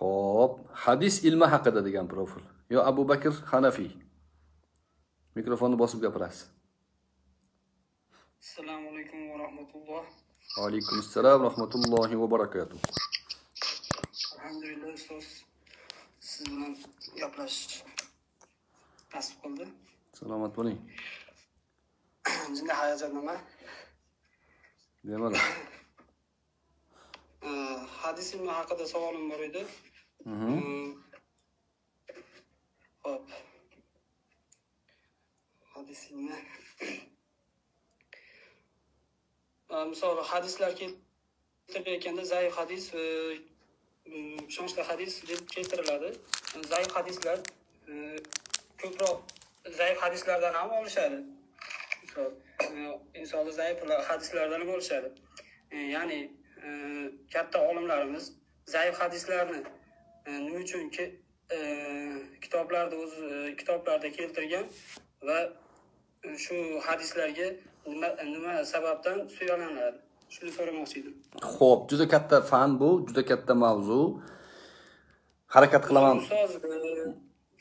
ho'p hadis ilmi haqida degan profil yo abu bakr hanafiy mikrofonni bosib gapirasiz assalomu alaykum va rahmatulloh vaalaykum assalom rahmatullohi va barakatuh alhamdulillah ustoz siz bilan gaplashish nasib qildi salomat bo'ling jinda hayajon nima bemalol hadis ilmi haqida savolim bor edi Mhm. Hm. Hop. misol hadislar keltirayotganda zaif hadis ishonchli hadis deb keltiriladi zaif hadislar ko'proq zaif hadislardan ham olishadi insonni zaif hadislardan ham olishadi ya'ni katta olimlarimiz zaif hadislarni nima uchunki e, kitoblarda o'z e, kitoblarda keltirgan va e, shu hadislarga nima nima sababdan suyalanadi shuni so'ramoqchi edim ho'p juda katta fan bu juda katta mavzu harakat qilaman ustoz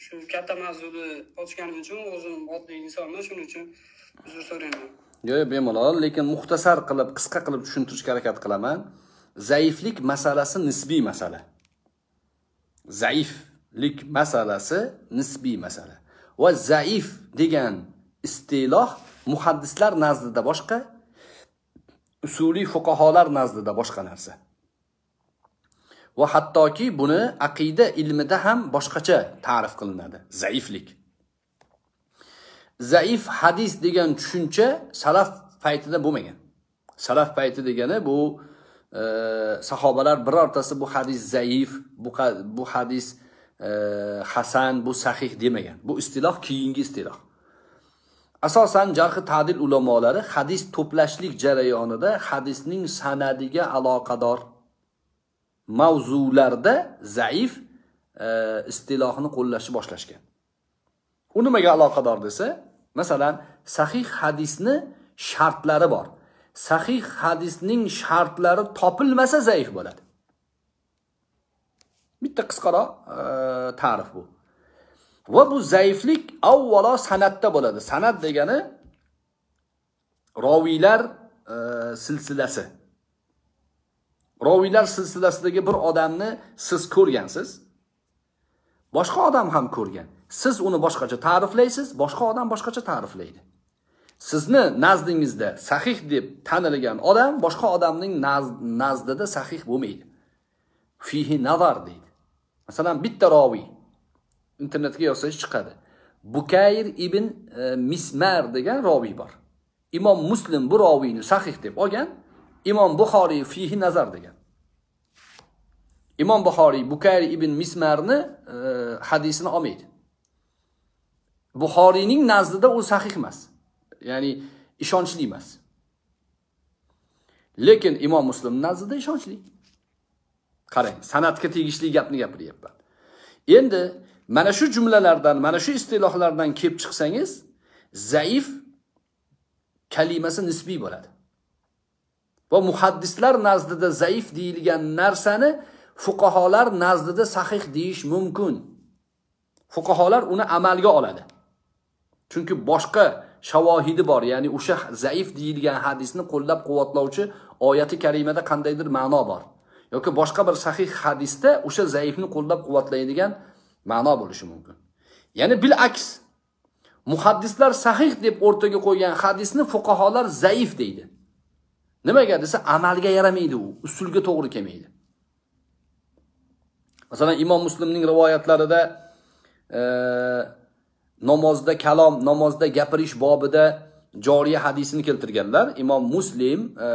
shu katta mavzuni ochganim uchun o'zim oddiy insonman shuning uchun uzr so'rayman yo'q bemalol lekin muxtasar qilib qisqa qilib tushuntirishga harakat qilaman zaiflik masalasi nisbiy masala zaiflik masalasi nisbiy masala va zaif degan istiloh muhaddislar nazdida boshqa usuliy fuqaholar nazdida boshqa narsa va hattoki buni aqida ilmida ham boshqacha ta'rif qilinadi zaiflik zaif hadis degan tushuncha salaf paytida bo'lmagan salaf payti degani bu sahobalar birortasi bu hadis zaif bu, bu hadis e, hasan bu sahih demagan bu istiloh keyingi istiloh asosan jarhi tadil ulamolari hadis to'plashlik jarayonida hadisning sanadiga aloqador mavzularda zaif e, istilohni qo'llashni boshlashgan u nimaga aloqador desa masalan sahih hadisni shartlari bor sahih hadisning shartlari topilmasa zaif bo'ladi bitta qisqaroq e, ta'rif bu va bu zaiflik avvalo san'atda bo'ladi san'at degani roviylar e, silsilasi roviylar silsilasidagi bir odamni siz ko'rgansiz boshqa odam ham ko'rgan siz uni boshqacha ta'riflaysiz boshqa odam boshqacha ta'riflaydi sizni nazdingizda sahih deb tanilgan odam boshqa odamning nazdida sahih bo'lmaydi fihi nazar deydi masalan bitta roviy internetga yozsangiz chiqadi bukayr ibn e, mismar degan roviy bor imom muslim bu roviyni sahih deb olgan imom buxoriy fihi nazar degan imom buxoriy bukayr ibn mismarni e, hadisini olmaydi buxoriyning nazdida u sahih emas ya'ni ishonchli emas lekin imom muslim nazdida ishonchli qarang san'atga tegishli gapni gapiryapman endi mana shu jumlalardan mana shu istilohlardan kelib chiqsangiz zaif kalimasi nisbiy bo'ladi va muhaddislar nazdida zaif deyilgan narsani fuqaholar nazdida sahih deyish mumkin fuqaholar uni amalga oladi chunki boshqa shavohidi bor ya'ni o'sha zaif deyilgan hadisni qo'llab quvvatlovchi oyati karimada qandaydir ma'no bor yoki boshqa bir sahih hadisda o'sha zaifni qo'llab quvvatlaydigan ma'no bo'lishi mumkin ya'ni bil aks muhaddislar sahih deb o'rtaga qo'ygan hadisni fuqaholar zaif deydi nimaga desa amalga yaramaydi u usulga to'g'ri kelmaydi masalan imom muslimning rivoyatlarida namozda kalom namozda gapirish bobida joriya hadisini keltirganlar imom muslim e,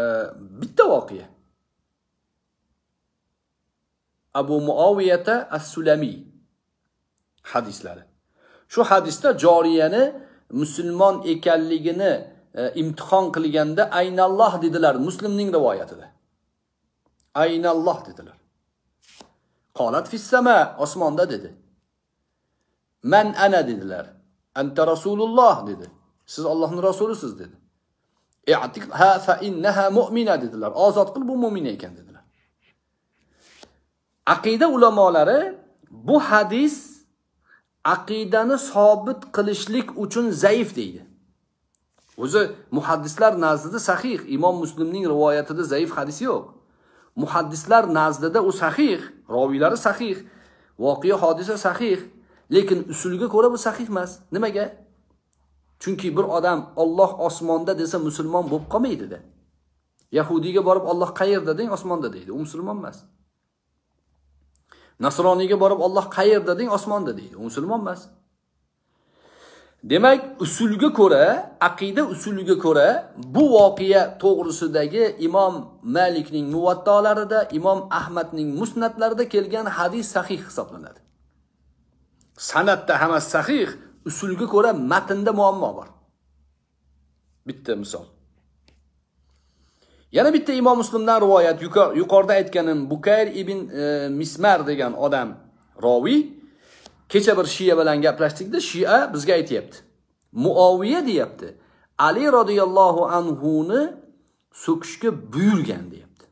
bitta voqea abu muoviyata as sulamiy hadislari shu hadisda joriyani musulmon ekanligini e, imtihon qilganda aynalloh dedilar muslimning rivoyatida aynalloh dedilar qolat fissama osmonda dedi Man ana dedilar. Anta Rasululloh dedi. Siz Allohning rasulisiz dedi. I'tiqha fa innaha mu'mina dedilar. Ozod qil bu mu'mina ekan dedilar. Aqida ulamolari bu hadis aqidani sobit qilishlik uchun zaif deydi. O'zi muhaddislar nazdida sahih, Imom Muslimning rivoyatida zaif hadis yo'q. Muhaddislar nazdida u sahih, raviylari sahih, voqea hodisa sahih, lekin usulga ko'ra bu sahih emas nimaga chunki bir odam Alloh osmonda desa musulmon bo'lib qolmaydida yahudiyga borib Alloh qayerda deng osmonda deydi u musulmon emas nasroniyga borib Alloh qayerda deng osmonda deydi u musulmon emas demak usulga ko'ra aqida usuliga ko'ra bu voqea to'g'risidagi imom malikning muvattolarida imom ahmadning musnatlarida kelgan hadis sahih hisoblanadi san'atda hammasi sahih usulga ko'ra matnda muammo bor bitta misol yana bitta imom muslimdan rivoyat yuqorida aytganim bukayr ibn e, mismar degan odam roviy kecha bir shiya bilan gaplashdikda shiya shia bizga aytyapti muoviya deyapti ali roziyallohu anhuni so'kishga buyurgan deyapti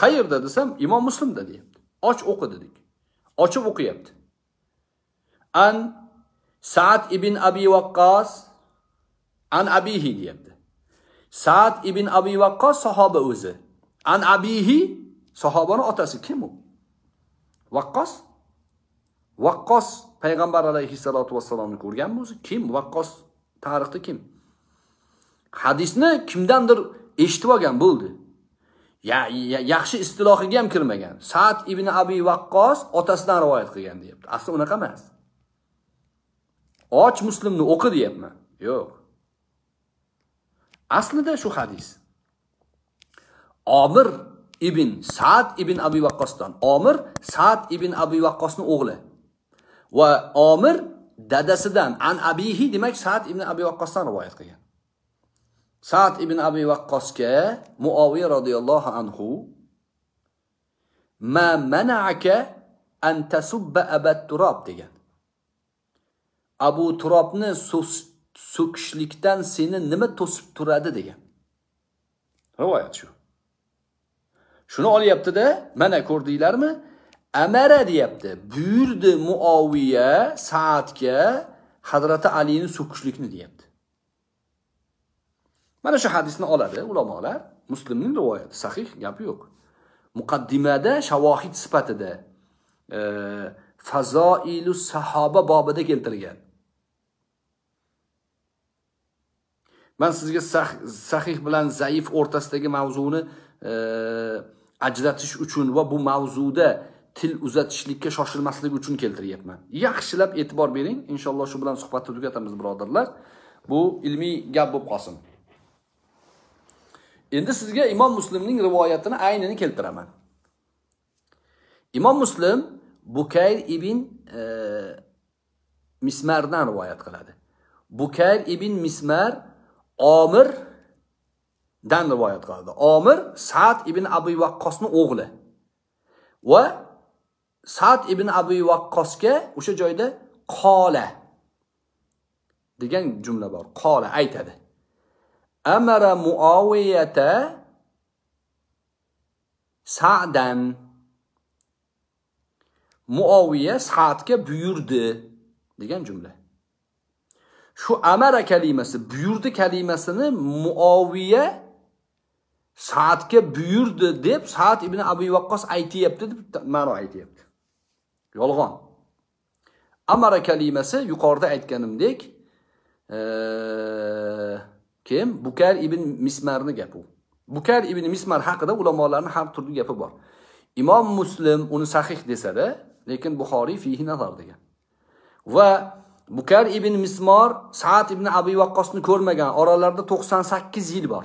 qayerda desam imom muslimda deyapti och o'qi dedik ochib o'qiyapti an Sa'd ibn abi vaqqos an abihi deyapti Sa'd ibn abi vaqqos sahoba o'zi an abihi sahobani otasi kim u vaqqos vaqqos payg'ambar alayhissalotu vassalomni ko'rganmi o'zi kim vaqqos tarixda kim hadisni kimdandir eshitib olgan bo'ldi ya, ya, yaxshi istilohiga ham kirmagan sad ibn abi vaqqos otasidan rivoyat qilgan deyapti asli unaqa emas och muslimni o'qi deyapman yo'q aslida shu hadis omir ibn sad ibn abi vaqqosdan omir sad ibn abi vaqqosni o'g'li va omir dadasidan an abihi demak sad ibn abi vaqqosdan rivoyat qilgan sad ibn abi Waqqasga muoviy radhiyallohu anhu ma manaaka an tasubba abat turob degan abu turobni so'kishlikdan seni nima to'sib turadi degan rivoyat shu shuni olyapti-da, mana ko'rdinglarmi amara deyapti buyurdi muoviya Sa'dga Hazrat alini so'kishlikni deyapti mana shu hadisni oladi ulamolar muslimning rivoyati sahih gapi yo'q muqaddimada shavohid sifatida e, fazoilu sahoba bobida keltirgan man sizga sah sahih bilan zaif o'rtasidagi mavzuni e, ajratish uchun va bu mavzuda til uzatishlikka shoshilmaslik uchun keltiryapman yaxshilab e'tibor bering inshaalloh shu bilan suhbatni tugatamiz birodarlar bu ilmiy gap bo'lib qolsin endi sizga imom muslimning rivoyatini aynini keltiraman imom muslim bukayr ibn e, mismardan rivoyat qiladi bukayr ibn mismar omir dan rivoyat qiladi omir sad ibn abi vaqqosni o'g'li va sad ibn abi vaqqosga o'sha joyda qola degan jumla bor qola aytadi amara muoviyata sa'dan muoviya sa'dga buyurdi degan jumla shu amara kalimasi buyurdi kalimasini muoviya sa'dga buyurdi deb sa'd ibn abu vaqqos aytyapti deb ma'no aytyapti yolg'on amara kalimasi yuqorida aytganimdek ee... kim bukar ibn mismarni gapi u bukar ibn mismar haqida ulamolarning har turli gapi bor imom muslim uni sahih desada lekin buxoriy fihi nazar degan va bukar ibn mismor saat ibn abi vaqqosni ko'rmagan oralarida to'qson sakkiz yil bor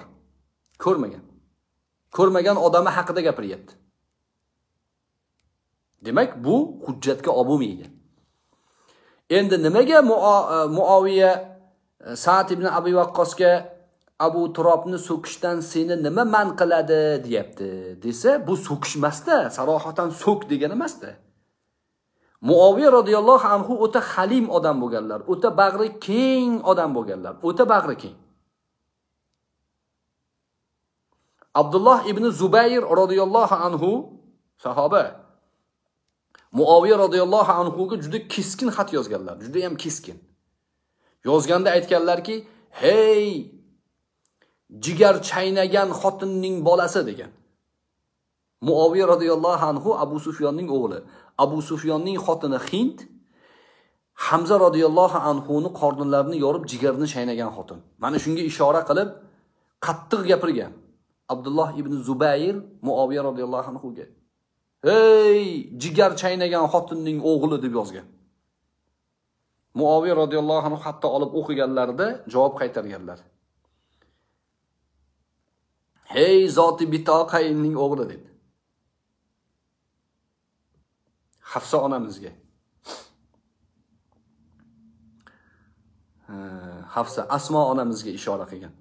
ko'rmagan ko'rmagan odami haqida gapiryapti demak bu hujjatga olib bo'lmaydi endi nimaga muoviya saat ibn abi vaqqosga abu turobni so'kishdan seni nima man qiladi deyapti desa bu so'kishmasda sarohatan so'k degani emasda muoviya roziyallohu anhu o'ta halim odam bo'lganlar o'ta bag'ri keng odam bo'lganlar o'ta bag'ri keng abdulloh ibn zubayr roziyallohu anhu sahoba muoviya roziyallohu anhuga juda keskin xat yozganlar juda ham keskin yozganda aytganlarki hey jigar chaynagan xotinning bolasi degan muoviya roziyallohu anhu abu sufyonning o'g'li abu sufyonning xotini hind hamza roziyallohu anhuni qornilarini yorib jigarni chaynagan xotin mana shunga ishora qilib qattiq gapirgan abdulloh ibn zubayr muoviya roziyallohu anhuga ey jigar chaynagan xotinning o'g'li deb yozgan muoviy roziyallohu anhu hatto olib o'qiganlarida javob qaytarganlar hey zoti bitoqainning o'g'li dedi hafsa onamizga hafsa asmo onamizga ishora qilgan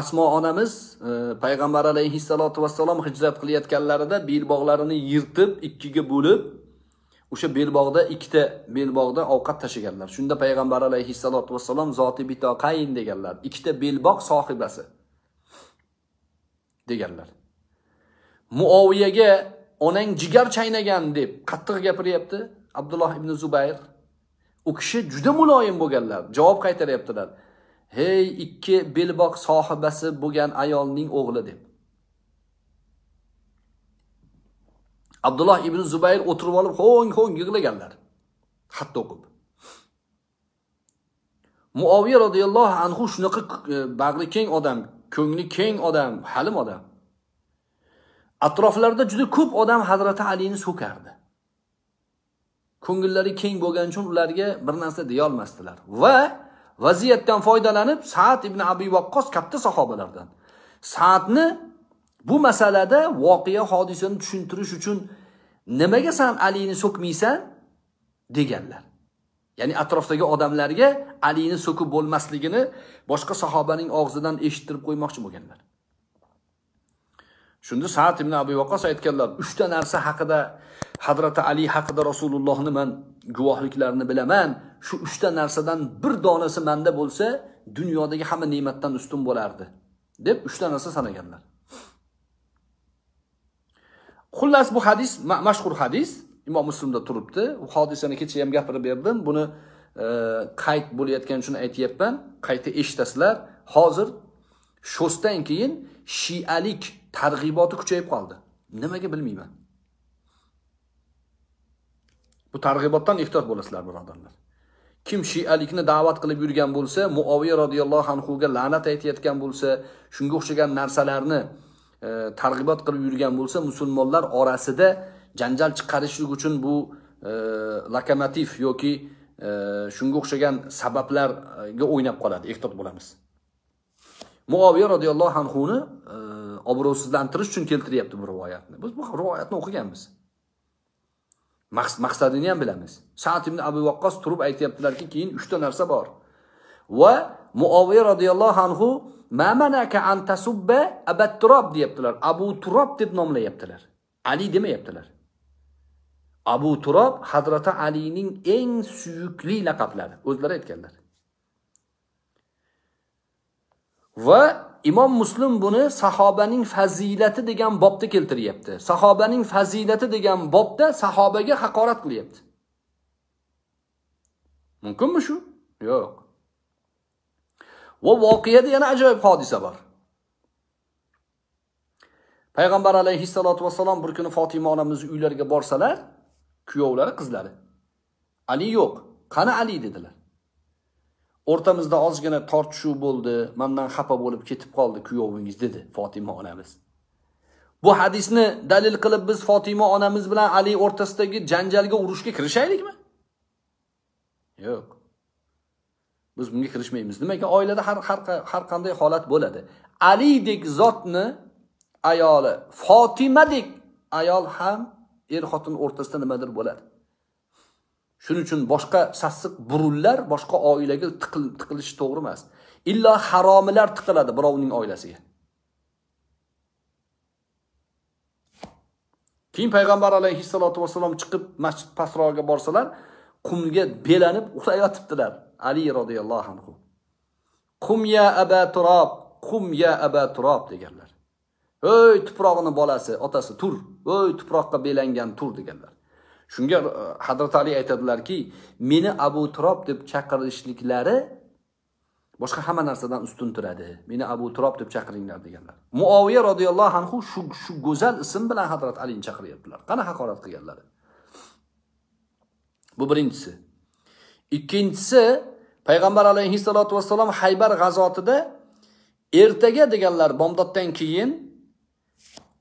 asmo onamiz e, payg'ambar alayhissalotu vassalom hijrat qilayotganlarida belbog'larini yirtib ikkiga bo'lib o'sha belbog'da ikkita belbog'da ovqat tashiganlar shunda payg'ambar alayhissalotu vassalom zoti bitoqayin deganlar ikkita belbog' sohibasi deganlar muoviyaga onang jigar chaynagan deb qattiq gapiryapti abdulloh ibn zubayr u kishi juda muloyim bo'lganlar javob qaytaryaptilar hey ikki belboq sohibasi bo'lgan ayolning o'g'li deb abdulloh ibn zubayr o'tirib olib ho'ng ho'ng yig'laganlar xatni o'qib muoviya roziyallohu anhu shunaqa e, bag'ri keng odam ko'ngli keng odam halim odam atroflarida juda ko'p odam hazrati alini so'kardi ko'ngillari keng bo'lgani uchun ularga bir narsa deyolmasdilar va vaziyatdan foydalanib saat ibn abi vaqqos katta sahobalardan saatni bu masalada voqea hodisani tushuntirish uchun nimaga san alini so'kmaysan deganlar ya'ni atrofdagi odamlarga alini so'kib bo'lmasligini boshqa sahobaning og'zidan eshittirib qo'ymoqchi bo'lganlar shunda saat ibn abi vaqos aytganlar uchta narsa haqida hadrati ali haqida rasulullohni man guvohliklarini bilaman shu uchta narsadan bir donasi manda bo'lsa dunyodagi hamma ne'matdan ustun bo'lardi deb uchta narsa sanaganlar xullas bu hadis mashhur hadis imom muslimda turibdi u hodisani kecha ham gapirib berdim buni e, qayt bo'layotgani uchun aytyapman qayta eshitasizlar hozir sho'sdan keyin shialik targ'iboti kuchayib qoldi nimaga bilmayman bu targ'ibotdan ehtiyot bo'lasizlar birodarlar kim shialikni da'vat qilib yurgan bo'lsa muoviya roziyallohu anhuga la'nat aytayotgan bo'lsa shunga o'xshagan narsalarni e, targ'ibot qilib yurgan bo'lsa musulmonlar orasida janjal chiqarishlik uchun bu e, lokomotiv yoki e, shunga e, o'xshagan sabablarga o'ynab qoladi ehtiyot bo'lamiz muoviya roziyallohu anhuni e, obro'sizlantirish uchun keltiryapti bu rivoyatni biz bu rivoyatni o'qiganmiz maqsadini ham bilamiz saat ibn abu vaqqos turib aytyaptilarki keyin uchta narsa bor va muoviya roziyallohu anhu mamanaka antasubba tasubba abatturob deyaptilar abu turob deb nomlayaptilar ali demayaptilar abu turob hazrati alining eng suyukli laqablari o'zlari aytganlar va imom muslim buni sahobaning fazilati degan bobda keltiryapti sahobaning fazilati degan bobda sahobaga haqorat qilyapti mumkinmi shu yo'q va voqeada yana ajoyib hodisa bor payg'ambar alayhissalotu vassalom bir kuni fotima onamizni uylariga borsalar kuyovlari qizlari ali yo'q qani ali dedilar o'rtamizda ozgina tortishuv bo'ldi mandan xafa bo'lib ketib qoldi kuyovingiz dedi fotima onamiz bu hadisni dalil qilib biz fotima onamiz bilan ali o'rtasidagi janjalga urushga kirishaylikmi yo'q biz bunga kirishmaymiz nimaga oilada har har har qanday holat bo'ladi alidek zotni ayoli fotimadek ayol ham er xotin o'rtasida nimadir bo'ladi shuning uchun boshqa sassiq burunlar boshqa oilaga tiqilishi to'g'ri emas illo haromilar tiqiladi birovning oilasiga keyin payg'ambar alayhissalotu vassalom chiqib masjid pastroqga borsalar qumga belanib uxlayotibdilar ali roziyallohu anhu qum ya aba turob qum ya aba turob deganlar ey tuproqni bolasi otasi tur ey tuproqqa belangan tur deganlar shunga e, hadrat ali aytadilarki meni abu turob deb chaqirishliklari boshqa hamma narsadan ustun turadi meni abu turob deb chaqiringlar deganlar muoviya roziyallohu anhu shu shu go'zal ism bilan hazrat alini chaqiryaptilar qani haqorat qilganlari bu birinchisi ikkinchisi payg'ambar alayhissalotu vassalom haybar g'azotida ertaga deganlar bomdoddan keyin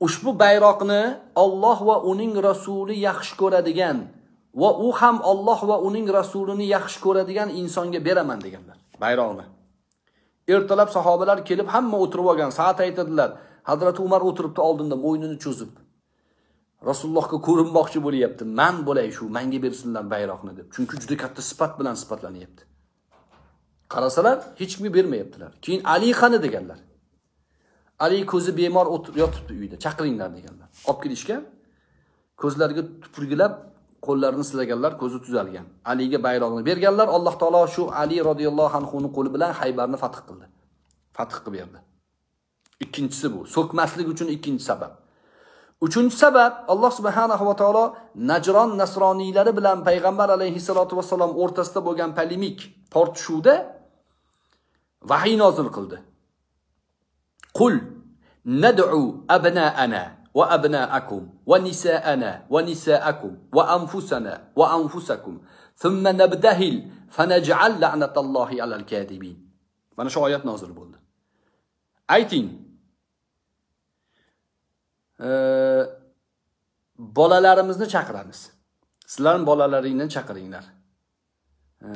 ushbu bayroqni Alloh va uning rasuli yaxshi ko'radigan va u ham Alloh va uning rasulini yaxshi ko'radigan insonga beraman deganlar bayroqni. Ertalab sahobalar kelib hamma o'tirib olgan, soat aytadilar. Hazrat Umar o'tiribdi oldinda bo'ynini cho'zib. Rasulullohga ko'rinmoqchi bo'lyapti. Men bo'lay shu, menga bersinlar bayroqni deb. Chunki juda katta sifat bilan sifatlanyapti. Qarasalar, hech kim bermayaptilar. Keyin Ali qani deganlar. haligi ko'zi bemor yotibdi uyda chaqiringlar deganlar olib kelishgan ko'zlariga tupurgilab qo'llarini silaganlar ko'zi tuzalgan aliga bayroqni berganlar alloh taolo shu ali roziyallohu anhuni qo'li bilan haybarni fath qildi fath qilib berdi ikkinchisi bu so'kmaslik uchun ikkinchi sabab uchinchi sabab alloh subhanahu va taolo najron nasroniylari bilan payg'ambar alayhissalotu vassalom o'rtasida bo'lgan polemik tortishuvda vahiy nozil qildi qul ندعو أبناءنا وأبناءكم ونساءنا ونساءكم وأنفسنا وأنفسكم ثم نبدهل فنجعل لعنة الله على الكاذبين mana shu oyat nozil bo'ldi ayting e, bolalarimizni chaqiramiz sizlar bolalaringni chaqiringlar e,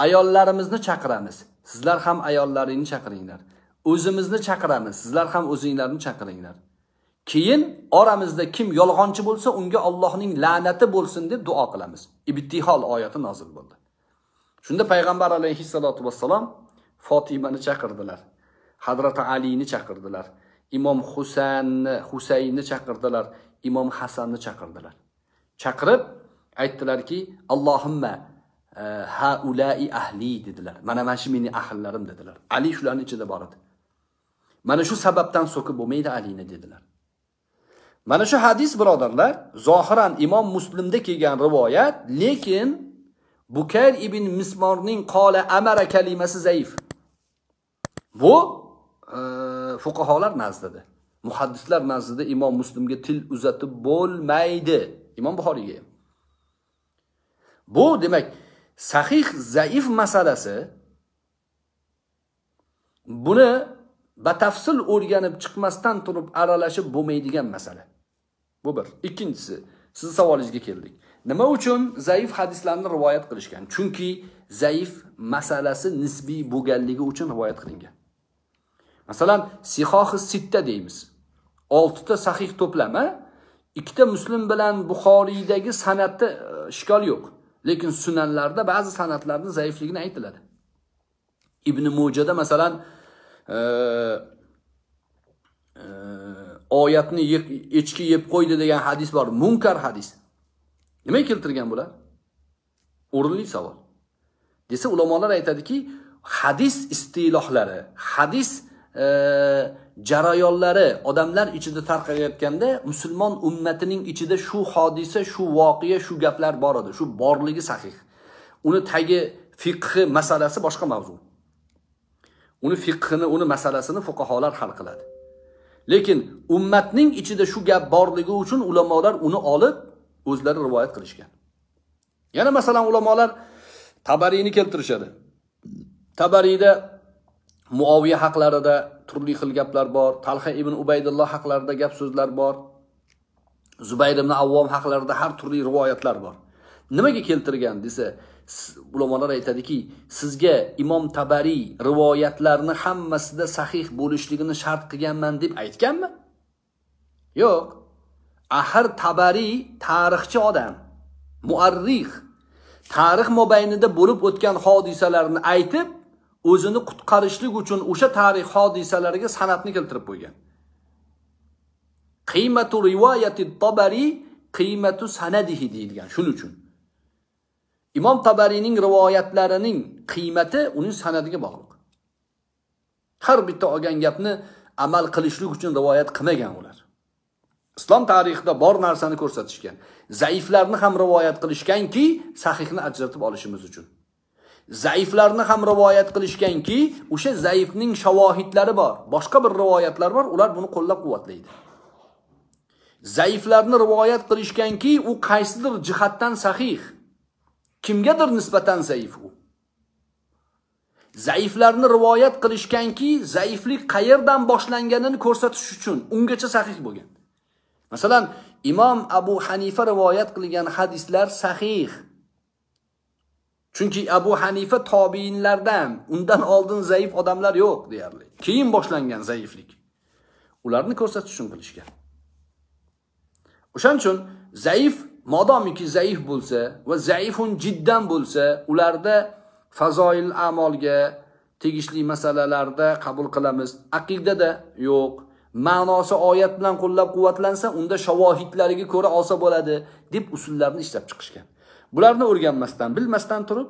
ayollarimizni chaqiramiz sizlar ham ayollaringni chaqiringlar o'zimizni chaqiramiz sizlar ham o'zinglarni chaqiringlar keyin oramizda kim yolg'onchi bo'lsa unga Allohning la'nati bo'lsin deb duo qilamiz ibtihol oyati nozil bo'ldi shunda payg'ambar alayhissalotu vassalom fotimani chaqirdilar hadrati alini chaqirdilar imom husanni husaynni chaqirdilar imom hasanni chaqirdilar chaqirib aytdilarki allohimma e, haulai ahli dedilar mana mana shu mening ahllarim dedilar ali shularni ichida bor edi Mana shu sababdan so'kib bo'lmaydi Alini dedilar. Mana shu hadis birodarlar, zohiran Imom Muslimda kelgan rivoyat, lekin Bukayr ibn Mismorning qola amara kalimasi zaif. Bu e, fuqaholar nazdida, muhaddislar nazdida Imom Muslimga til uzatib bo'lmaydi. Imom Buxoriyga ham. Bu demak, sahih zaif masalasi buni batafsil o'rganib chiqmasdan turib aralashib bo'lmaydigan masala bu bir ikkinchisi sizni savolingizga keldik nima uchun zaif hadislarni rivoyat qilishgan chunki zaif masalasi nisbiy bo'lganligi uchun rivoyat qilingan masalan sihohi sitta deymiz oltita sahih to'plama ikkita muslim bilan buxoriydagi san'atda e, ishkol yo'q lekin sunanlarda ba'zi san'atlarni zaifligini aytiladi ibn mo'jada masalan E, oyatni echki yeb qo'ydi degan hadis bor munkar hadis nimaga keltirgan bular o'rinli savol desa ulamolar aytadiki hadis istilohlari hadis e, jarayonlari odamlar ichida tarqalayotganda musulmon ummatining ichida shu hodisa shu voqea shu gaplar bor edi shu borligi sahih uni tagi fiqhi masalasi boshqa mavzu uni fiqhini uni masalasini fuqaholar hal qiladi lekin ummatning ichida shu gap borligi uchun ulamolar uni olib o'zlari rivoyat qilishgan yana masalan ulamolar tabariyni keltirishadi tabariyda muoviya haqlarida turli xil gaplar bor talha ibn ubaydulloh haqlarida gap so'zlar bor zubayr ibn avvom haqlarida har turli rivoyatlar bor nimaga keltirgan desa ulamolar aytadiki sizga imom tabariy rivoyatlarni hammasida sahih bo'lishligini shart qilganman deb aytganmi yo'q axir tabariy tarixchi odam muarrix tarix mobaynida bo'lib o'tgan hodisalarni aytib o'zini qutqarishlik uchun o'sha tarix hodisalariga san'atni keltirib qo'ygan qiymatu rivoyati tabariy qiymatu sanadihi deyilgan shuning uchun imom tabariyning rivoyatlarining qiymati uning san'atiga bog'liq har bitta olgan gapni amal qilishlik uchun rivoyat qilmagan ular islom tarixida bor narsani ko'rsatishgan zaiflarni ham rivoyat qilishganki sahihni ajratib olishimiz uchun zaiflarni ham rivoyat qilishganki o'sha zaifning shavohidlari bor boshqa bir rivoyatlar bor ular buni qo'llab quvvatlaydi zaiflarni rivoyat qilishganki u qaysidir jihatdan sahih kimgadir nisbatan zaif u zaiflarni rivoyat qilishganki zaiflik qayerdan boshlanganini ko'rsatish uchun ungacha sahih bo'lgan masalan imom abu hanifa rivoyat qilgan hadislar sahih chunki abu hanifa tobiinlardan undan oldin zaif odamlar yo'q deyarli keyin boshlangan zaiflik ularni ko'rsatish uchun qilishgan o'shaning uchun zaif modomiki zaif bo'lsa va zaifun jiddan bo'lsa ularda fazoil amolga tegishli masalalarda qabul qilamiz aqidada yo'q ma'nosi oyat bilan qo'llab quvvatlansa unda shavohidlariga ko'ra olsa bo'ladi deb usullarni ishlab chiqishgan bularni o'rganmasdan bilmasdan turib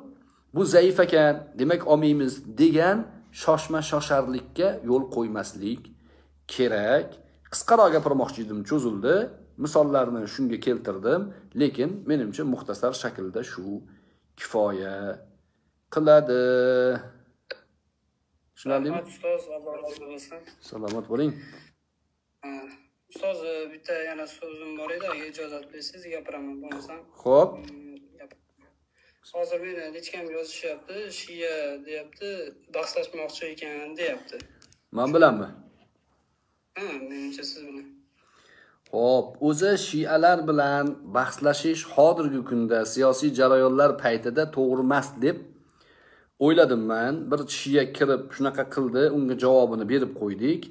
bu zaif ekan demak olmaymiz degan shoshma shosharlikka yo'l qo'ymaslik kerak qisqaroq gapirmoqchi edim cho'zildi misollarni shunga keltirdim lekin menimcha muxtasar shaklda shu kifoya qiladi tushunarlimi ustoz alloh rozi bo'lsin salomat bo'ling ustoz e, bitta yana so'zim bor edi agar ijozat bersangiz gapiraman bo'lmasam ho'p mm, hozir meni hechkam yozishyapti shiya deyapti bahslashmoqchi ekan deyapti man bilanmi ha menimcha siz bilan ho'p o'zi shialar bilan bahslashish hozirgi kunda siyosiy jarayonlar paytida to'g'ri emas deb o'yladim man bir shiya kirib shunaqa qildi unga javobini berib qo'ydik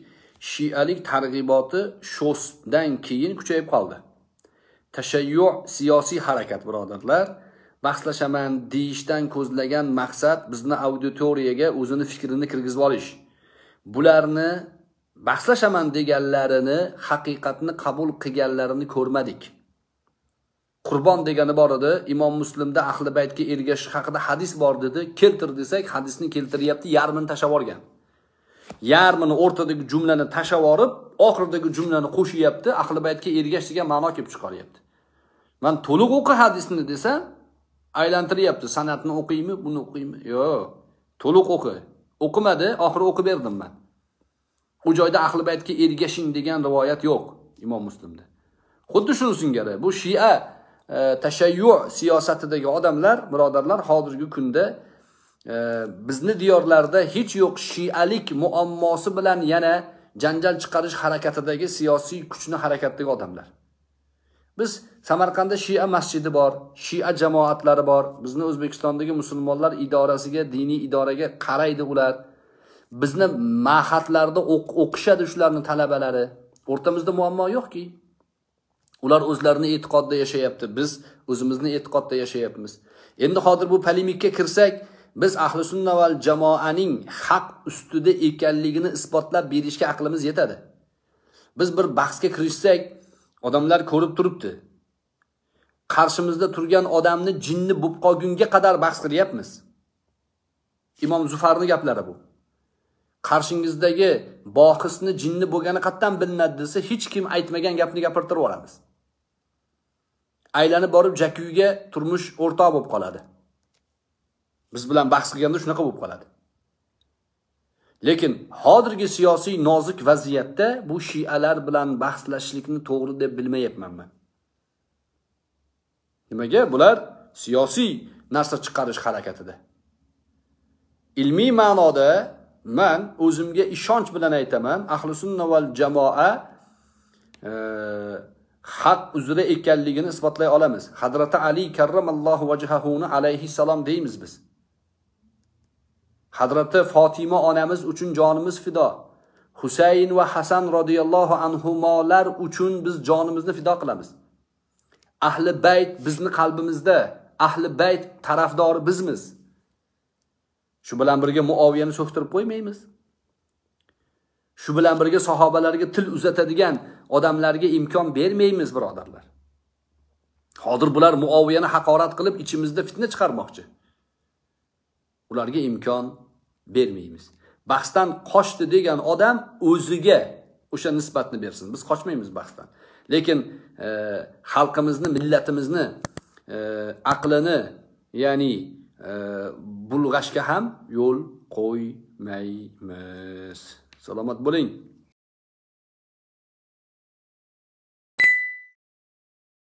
shialik targ'iboti shosdan keyin kuchayib qoldi tashayyu siyosiy harakat birodarlar bahslashaman deyishdan ko'zlagan maqsad bizni auditoriyaga o'zini fikrini kirgizib olish bularni bahslashaman deganlarini haqiqatni qabul qilganlarini ko'rmadik qurbon degani bor edi imom muslimda ahli baytga ergashish haqida hadis bor dedi keltir desak hadisni keltiryapti yarmini tashlab yuborgan yarmini o'rtadagi jumlani tashlab yuborib oxiridagi jumlani qo'shyapti ahli baytga ergash degan ma'no kelib chiqaryapti man to'liq o'qi hadisni desa aylantiryapti san'atni o'qiymi buni o'qiymi yo'q to'liq o'qi o'qimadi oxiri o'qib berdim man u joyda ahli baytga ergashing degan rivoyat yo'q imom muslimda xuddi shuni singari bu shia e, tashayyu siyosatidagi odamlar birodarlar hozirgi kunda e, bizni diyorlarda hech yo'q shialik muammosi bilan yana janjal chiqarish harakatidagi siyosiy kuchni harakatdagi odamlar biz samarqandda shia masjidi bor shia jamoatlari bor bizni o'zbekistondagi musulmonlar idorasiga diniy idoraga qaraydi ular bizni mahatlarda o'qishadi ok, shularni talabalari o'rtamizda muammo yo'qki ular o'zlarini e'tiqodda yashayapti biz o'zimizni e'tiqodda yashayapmiz endi hozir bu polemikka kirsak biz ahli sunna val jamoaning haq ustida ekanligini isbotlab berishga aqlimiz yetadi biz bir bahsga kirishsak odamlar ko'rib turibdi qarshimizda turgan odamni jinni bo'lib qolgunga qadar bahs qilyapmiz imom zufarni gaplari bu qarshingizdagi bohisni jinni bo'lgani qayerdan bilinadi desa hech kim aytmagan gapni gapirtirib yuboramiz aylanib borib jakuyga turmush o'rtoq bo'lib qoladi biz bilan bahs qilganda shunaqa bo'lib qoladi lekin hozirgi siyosiy nozik vaziyatda bu shialar bilan bahslashishlikni to'g'ri deb bilmayapman man nimaga bular siyosiy narsa chiqarish harakatida ilmiy ma'noda man o'zimga ishonch bilan aytaman ahli sunna val jamoa e, haq uzra ekanligini isbotlay olamiz hazrati ali karramallohu vajhahuni salom deymiz biz hazrati fotima onamiz uchun jonimiz fido husayn va hasan roziyallohu anhumolar uchun biz jonimizni fido qilamiz ahli bayt bizni qalbimizda ahli bayt tarafdori bizmiz shu bilan birga muoviyani so'ktirib qo'ymaymiz shu bilan birga sahobalarga til uzatadigan odamlarga imkon bermaymiz birodarlar hozir bular muoviyani haqorat qilib ichimizda fitna chiqarmoqchi ularga imkon bermaymiz bahsdan qochdi degan odam o'ziga o'sha nisbatni bersin biz qochmaymiz bahsdan lekin e, xalqimizni e, millatimizni e, aqlini ya'ni e, bulg'ashga ham yo'l qo'ymaymiz salomat bo'ling